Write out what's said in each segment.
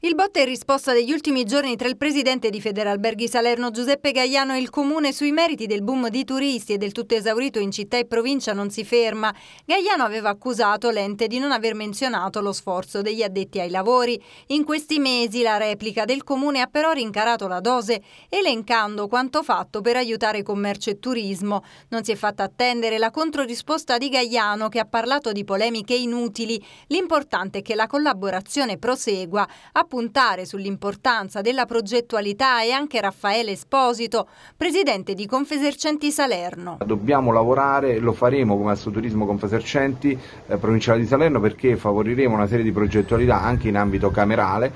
Il botte in risposta degli ultimi giorni tra il presidente di Federalberghi Salerno Giuseppe Gaiano e il comune sui meriti del boom di turisti e del tutto esaurito in città e provincia non si ferma. Gaiano aveva accusato l'ente di non aver menzionato lo sforzo degli addetti ai lavori. In questi mesi la replica del comune ha però rincarato la dose, elencando quanto fatto per aiutare commercio e turismo. Non si è fatta attendere la controrisposta di Gaiano che ha parlato di polemiche inutili. L'importante è che la collaborazione prosegua. Ha puntare sull'importanza della progettualità è anche Raffaele Esposito, presidente di Confesercenti Salerno. Dobbiamo lavorare, lo faremo come Assoturismo Confesercenti eh, provinciale di Salerno perché favoriremo una serie di progettualità anche in ambito camerale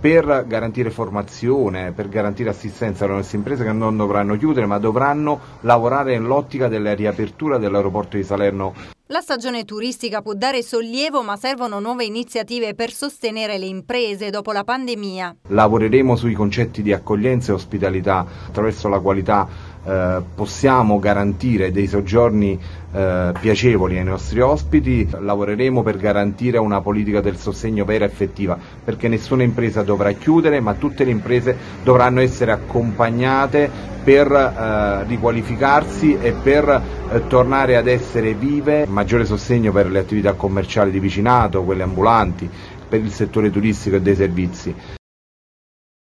per garantire formazione, per garantire assistenza alle nostre imprese che non dovranno chiudere ma dovranno lavorare nell'ottica della riapertura dell'aeroporto di Salerno la stagione turistica può dare sollievo ma servono nuove iniziative per sostenere le imprese dopo la pandemia. Lavoreremo sui concetti di accoglienza e ospitalità attraverso la qualità eh, possiamo garantire dei soggiorni eh, piacevoli ai nostri ospiti, lavoreremo per garantire una politica del sostegno vera e effettiva, perché nessuna impresa dovrà chiudere, ma tutte le imprese dovranno essere accompagnate per eh, riqualificarsi e per eh, tornare ad essere vive, maggiore sostegno per le attività commerciali di vicinato, quelle ambulanti, per il settore turistico e dei servizi.